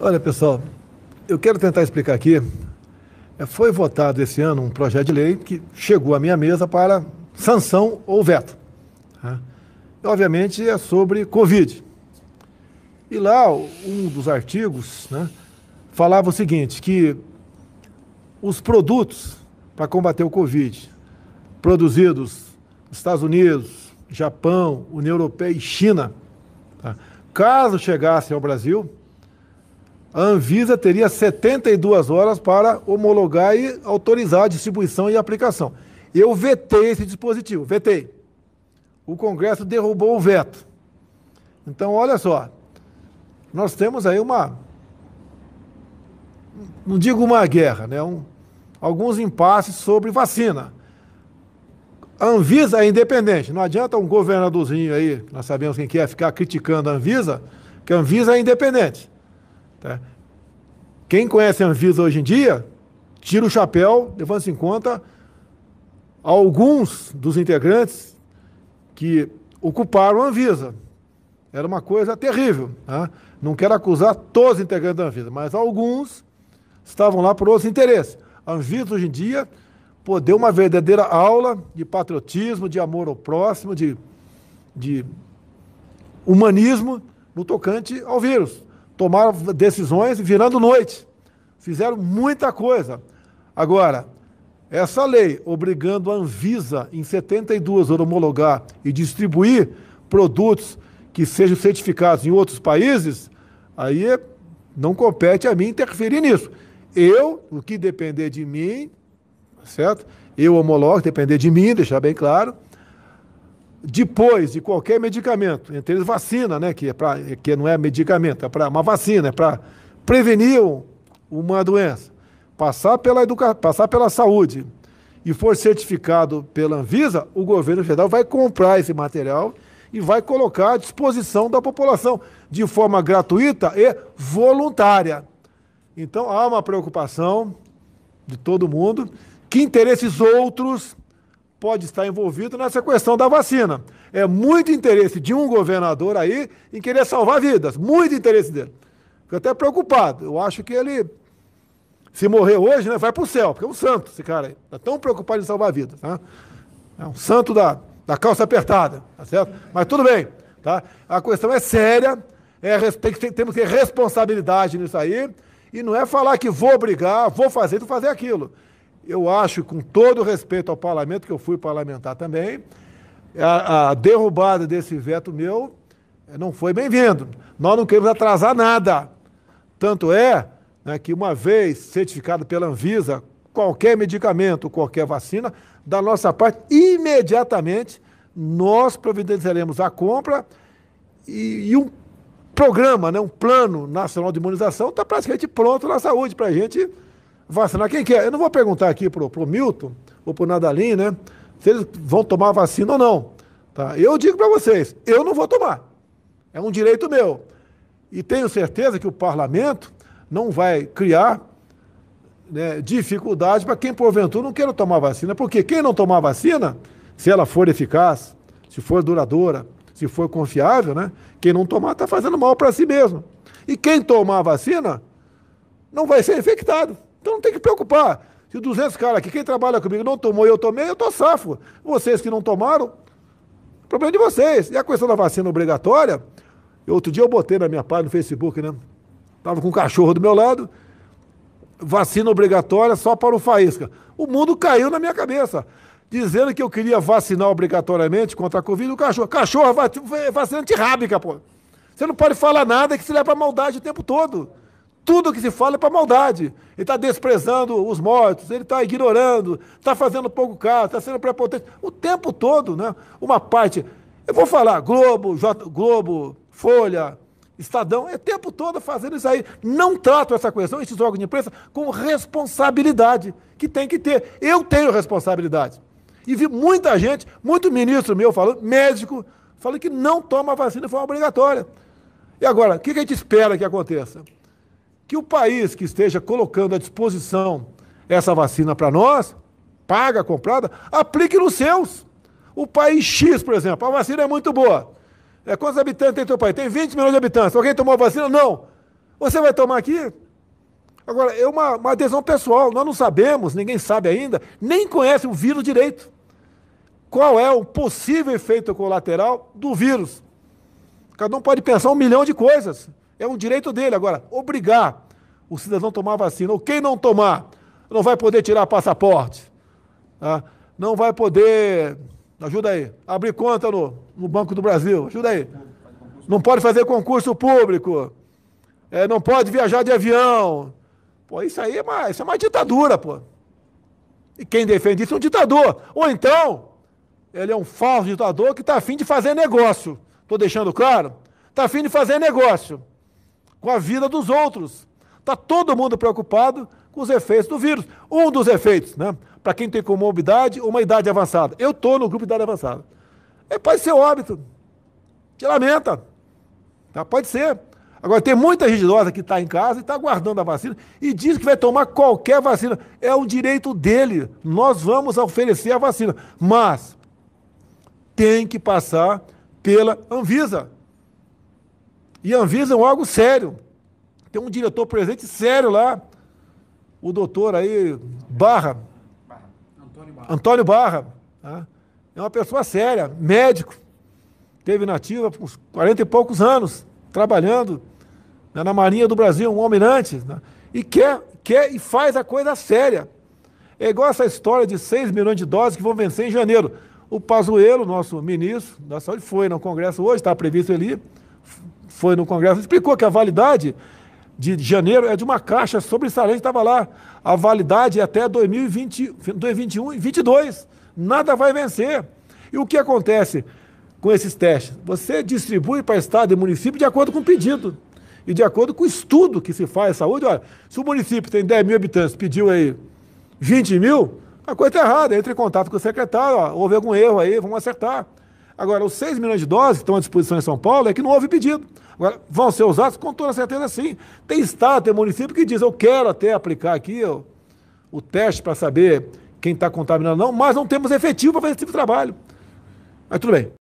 Olha, pessoal, eu quero tentar explicar aqui. É, foi votado esse ano um projeto de lei que chegou à minha mesa para sanção ou veto. Né? Obviamente é sobre Covid. E lá, um dos artigos né, falava o seguinte, que os produtos para combater o Covid, produzidos nos Estados Unidos, Japão, União Europeia e China, tá? caso chegassem ao Brasil, a Anvisa teria 72 horas para homologar e autorizar a distribuição e aplicação. Eu vetei esse dispositivo, vetei. O Congresso derrubou o veto. Então, olha só, nós temos aí uma. Não digo uma guerra, né? Um, alguns impasses sobre vacina. A Anvisa é independente. Não adianta um governadorzinho aí, nós sabemos quem quer, é, ficar criticando a Anvisa, porque a Anvisa é independente. Tá? Quem conhece a Anvisa hoje em dia, tira o chapéu, levando-se em conta alguns dos integrantes que ocuparam a Anvisa. Era uma coisa terrível. Tá? Não quero acusar todos os integrantes da Anvisa, mas alguns estavam lá por outros interesses. A Anvisa hoje em dia pô, deu uma verdadeira aula de patriotismo, de amor ao próximo, de, de humanismo no tocante ao vírus tomaram decisões virando noite. Fizeram muita coisa. Agora, essa lei obrigando a Anvisa, em 72, a homologar e distribuir produtos que sejam certificados em outros países, aí não compete a mim interferir nisso. Eu, o que depender de mim, certo? Eu homologo, depender de mim, deixar bem claro depois de qualquer medicamento, entre eles vacina, né, que, é pra, que não é medicamento, é para uma vacina, é para prevenir uma doença, passar pela, educa passar pela saúde e for certificado pela Anvisa, o governo federal vai comprar esse material e vai colocar à disposição da população de forma gratuita e voluntária. Então há uma preocupação de todo mundo que interesses outros pode estar envolvido nessa questão da vacina. É muito interesse de um governador aí em querer salvar vidas, muito interesse dele. Fico até preocupado. Eu acho que ele, se morrer hoje, né, vai para o céu, porque é um santo esse cara aí. Está tão preocupado em salvar vidas. Né? É um santo da, da calça apertada, tá certo? Mas tudo bem. Tá? A questão é séria, é, tem que, temos que ter responsabilidade nisso aí. E não é falar que vou brigar, vou fazer, vou fazer aquilo eu acho, com todo respeito ao parlamento, que eu fui parlamentar também, a, a derrubada desse veto meu eh, não foi bem-vindo. Nós não queremos atrasar nada. Tanto é né, que, uma vez certificado pela Anvisa, qualquer medicamento, qualquer vacina, da nossa parte, imediatamente nós providenciaremos a compra e, e um programa, né, um plano nacional de imunização está praticamente pronto na saúde para a gente vacinar. Quem que é? Eu não vou perguntar aqui pro, pro Milton ou pro Nadalim, né? Se eles vão tomar vacina ou não. Tá? Eu digo para vocês, eu não vou tomar. É um direito meu. E tenho certeza que o parlamento não vai criar né, dificuldade para quem porventura não queira tomar vacina. Porque quem não tomar vacina, se ela for eficaz, se for duradoura, se for confiável, né? Quem não tomar está fazendo mal para si mesmo. E quem tomar a vacina não vai ser infectado. Então não tem que preocupar. Se 200 caras aqui, quem trabalha comigo não tomou e eu tomei, eu tô safo. Vocês que não tomaram, problema de vocês. E a questão da vacina obrigatória, outro dia eu botei na minha página no Facebook, né? Tava com um cachorro do meu lado, vacina obrigatória só para o faísca. O mundo caiu na minha cabeça, dizendo que eu queria vacinar obrigatoriamente contra a Covid o cachorro. Cachorro vacina vacina antirrábica, pô. Você não pode falar nada que se leva à maldade o tempo todo tudo que se fala é para maldade. Ele está desprezando os mortos, ele está ignorando, está fazendo pouco caso, está sendo prepotente. O tempo todo, né? Uma parte. Eu vou falar, Globo, J, Globo, Folha, Estadão, é o tempo todo fazendo isso aí. Não trato essa questão, esses órgãos de imprensa, com responsabilidade, que tem que ter. Eu tenho responsabilidade. E vi muita gente, muito ministro meu falando, médico, falando que não toma vacina de forma obrigatória. E agora, o que a gente espera que aconteça? que o país que esteja colocando à disposição essa vacina para nós, paga, comprada, aplique nos seus. O país X, por exemplo, a vacina é muito boa. É, quantos habitantes tem teu país? Tem 20 milhões de habitantes. Alguém tomou a vacina? Não. Você vai tomar aqui? Agora, é uma, uma adesão pessoal. Nós não sabemos, ninguém sabe ainda, nem conhece o vírus direito. Qual é o possível efeito colateral do vírus? Cada um pode pensar um milhão de coisas. É um direito dele. Agora, obrigar o cidadão a tomar vacina, ou quem não tomar, não vai poder tirar passaporte, tá? não vai poder, ajuda aí, abrir conta no, no Banco do Brasil, ajuda aí. Não pode fazer concurso público, é, não pode viajar de avião. Pô, isso aí é uma, isso é uma ditadura, pô. E quem defende isso é um ditador. Ou então, ele é um falso ditador que está afim de fazer negócio. Estou deixando claro? Está afim de fazer negócio com a vida dos outros. Está todo mundo preocupado com os efeitos do vírus. Um dos efeitos, né? Para quem tem comorbidade ou uma idade avançada. Eu estou no grupo de idade avançada. É, pode ser óbito. Te lamenta. Tá? Pode ser. Agora, tem muita gente idosa que está em casa e está aguardando a vacina e diz que vai tomar qualquer vacina. É um direito dele. Nós vamos oferecer a vacina. Mas tem que passar pela Anvisa. E a Anvisa é um órgão sério. Tem um diretor presente sério lá, o doutor aí, Barra. Antônio Barra. Antônio Barra tá? É uma pessoa séria, médico. Teve nativa por 40 e poucos anos, trabalhando né, na Marinha do Brasil, um almirante. Né? E quer, quer e faz a coisa séria. É igual essa história de 6 milhões de doses que vão vencer em janeiro. O Pazuello, nosso ministro da Saúde, foi no Congresso hoje, está previsto ali, foi no Congresso, explicou que a validade de janeiro é de uma caixa sobressalente, estava lá. A validade é até 2020, 2021 e 2022. Nada vai vencer. E o que acontece com esses testes? Você distribui para Estado e município de acordo com o pedido e de acordo com o estudo que se faz à saúde. Olha, se o município tem 10 mil habitantes, pediu aí 20 mil, a coisa está errada. Entre em contato com o secretário, ó, houve algum erro aí, vamos acertar. Agora, os 6 milhões de doses que estão à disposição em São Paulo é que não houve pedido. Agora, vão ser usados com toda certeza sim. Tem estado, tem município que diz, eu quero até aplicar aqui ó, o teste para saber quem está contaminando ou não, mas não temos efetivo para fazer esse tipo de trabalho. Mas tudo bem.